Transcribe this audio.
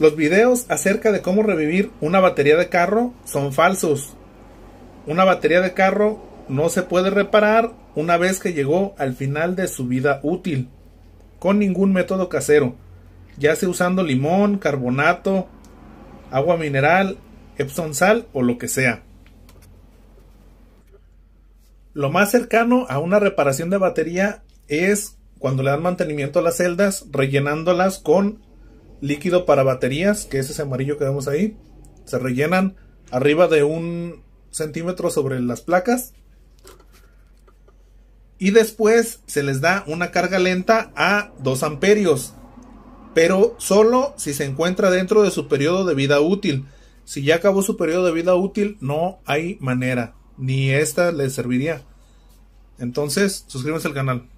Los videos acerca de cómo revivir una batería de carro son falsos. Una batería de carro no se puede reparar una vez que llegó al final de su vida útil, con ningún método casero, ya sea usando limón, carbonato, agua mineral, Epson sal o lo que sea. Lo más cercano a una reparación de batería es cuando le dan mantenimiento a las celdas rellenándolas con líquido para baterías, que es ese amarillo que vemos ahí. Se rellenan arriba de un centímetro sobre las placas. Y después se les da una carga lenta a 2 amperios. Pero solo si se encuentra dentro de su periodo de vida útil. Si ya acabó su periodo de vida útil, no hay manera. Ni esta les serviría. Entonces, suscríbanse al canal.